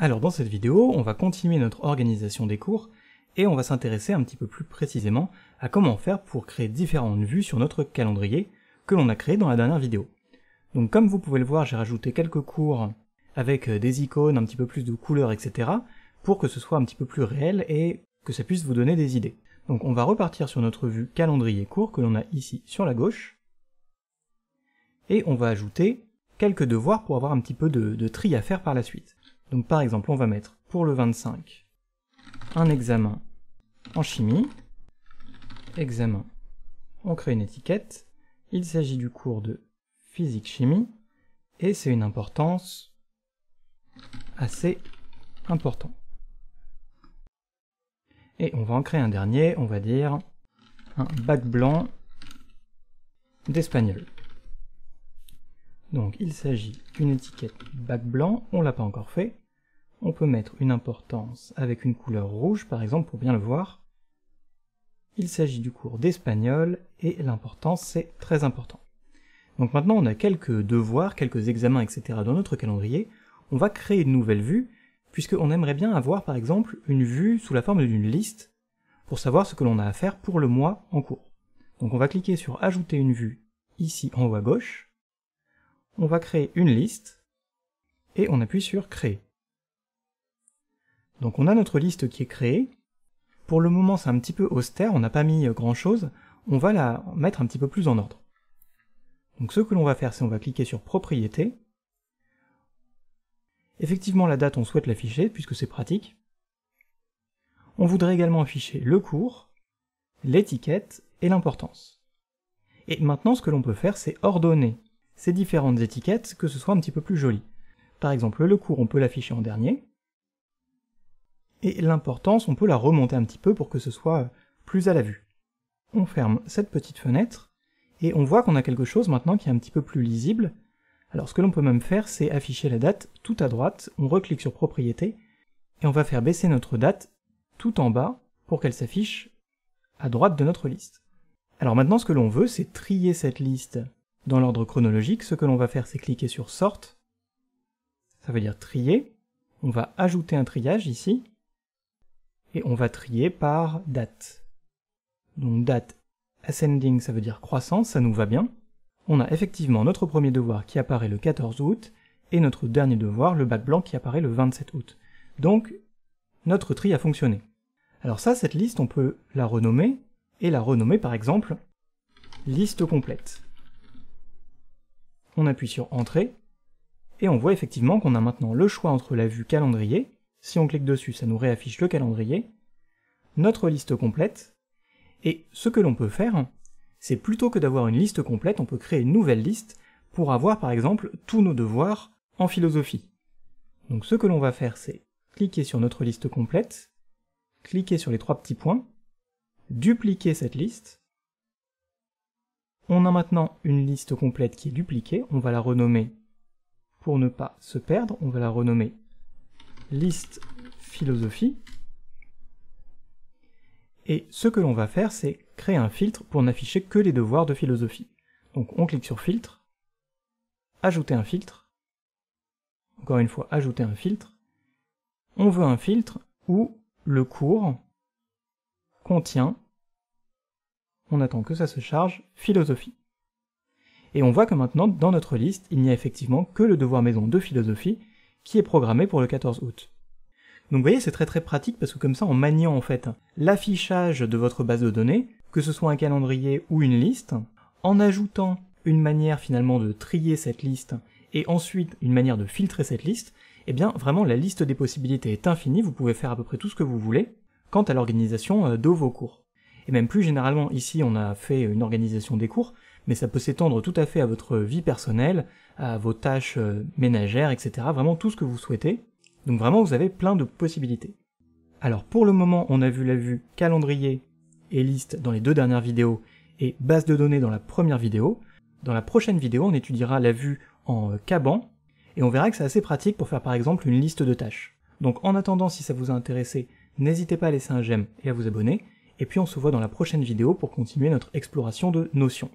Alors dans cette vidéo, on va continuer notre organisation des cours et on va s'intéresser un petit peu plus précisément à comment faire pour créer différentes vues sur notre calendrier que l'on a créé dans la dernière vidéo. Donc comme vous pouvez le voir, j'ai rajouté quelques cours avec euh, des icônes, un petit peu plus de couleurs, etc. pour que ce soit un petit peu plus réel et que ça puisse vous donner des idées. Donc on va repartir sur notre vue calendrier cours que l'on a ici sur la gauche et on va ajouter quelques devoirs pour avoir un petit peu de, de tri à faire par la suite. Donc par exemple, on va mettre pour le 25 un examen en chimie, examen, on crée une étiquette, il s'agit du cours de physique-chimie, et c'est une importance assez importante. Et on va en créer un dernier, on va dire un bac blanc d'espagnol. Donc il s'agit d'une étiquette bac blanc, on l'a pas encore fait. On peut mettre une importance avec une couleur rouge par exemple pour bien le voir. Il s'agit du cours d'espagnol et l'importance c'est très important. Donc maintenant on a quelques devoirs, quelques examens, etc. dans notre calendrier. On va créer une nouvelle vue puisqu'on aimerait bien avoir par exemple une vue sous la forme d'une liste pour savoir ce que l'on a à faire pour le mois en cours. Donc on va cliquer sur ajouter une vue ici en haut à gauche on va créer une liste et on appuie sur Créer. Donc on a notre liste qui est créée. Pour le moment, c'est un petit peu austère, on n'a pas mis euh, grand-chose. On va la mettre un petit peu plus en ordre. Donc ce que l'on va faire, c'est on va cliquer sur propriété Effectivement, la date, on souhaite l'afficher, puisque c'est pratique. On voudrait également afficher le cours, l'étiquette et l'importance. Et maintenant, ce que l'on peut faire, c'est ordonner ces différentes étiquettes, que ce soit un petit peu plus joli. Par exemple, le cours, on peut l'afficher en dernier. Et l'importance, on peut la remonter un petit peu pour que ce soit plus à la vue. On ferme cette petite fenêtre, et on voit qu'on a quelque chose maintenant qui est un petit peu plus lisible. Alors ce que l'on peut même faire, c'est afficher la date tout à droite, on reclique sur propriété et on va faire baisser notre date tout en bas pour qu'elle s'affiche à droite de notre liste. Alors maintenant, ce que l'on veut, c'est trier cette liste dans l'ordre chronologique, ce que l'on va faire, c'est cliquer sur Sorte, ça veut dire trier. On va ajouter un triage ici, et on va trier par date. Donc date ascending, ça veut dire croissance, ça nous va bien. On a effectivement notre premier devoir qui apparaît le 14 août, et notre dernier devoir, le bac blanc, qui apparaît le 27 août. Donc, notre tri a fonctionné. Alors ça, cette liste, on peut la renommer, et la renommer par exemple liste complète on appuie sur Entrée, et on voit effectivement qu'on a maintenant le choix entre la vue calendrier, si on clique dessus ça nous réaffiche le calendrier, notre liste complète, et ce que l'on peut faire, c'est plutôt que d'avoir une liste complète, on peut créer une nouvelle liste pour avoir par exemple tous nos devoirs en philosophie. Donc ce que l'on va faire c'est cliquer sur notre liste complète, cliquer sur les trois petits points, dupliquer cette liste, on a maintenant une liste complète qui est dupliquée, on va la renommer, pour ne pas se perdre, on va la renommer liste philosophie. Et ce que l'on va faire, c'est créer un filtre pour n'afficher que les devoirs de philosophie. Donc on clique sur filtre, ajouter un filtre, encore une fois ajouter un filtre, on veut un filtre où le cours contient on attend que ça se charge, philosophie. Et on voit que maintenant, dans notre liste, il n'y a effectivement que le devoir maison de philosophie qui est programmé pour le 14 août. Donc vous voyez, c'est très très pratique parce que comme ça, en maniant en fait l'affichage de votre base de données, que ce soit un calendrier ou une liste, en ajoutant une manière finalement de trier cette liste et ensuite une manière de filtrer cette liste, eh bien vraiment la liste des possibilités est infinie, vous pouvez faire à peu près tout ce que vous voulez quant à l'organisation euh, de vos cours et même plus généralement ici on a fait une organisation des cours, mais ça peut s'étendre tout à fait à votre vie personnelle, à vos tâches euh, ménagères, etc. Vraiment tout ce que vous souhaitez. Donc vraiment vous avez plein de possibilités. Alors pour le moment on a vu la vue calendrier et liste dans les deux dernières vidéos et base de données dans la première vidéo. Dans la prochaine vidéo on étudiera la vue en euh, caban, et on verra que c'est assez pratique pour faire par exemple une liste de tâches. Donc en attendant si ça vous a intéressé, n'hésitez pas à laisser un j'aime et à vous abonner et puis on se voit dans la prochaine vidéo pour continuer notre exploration de notions.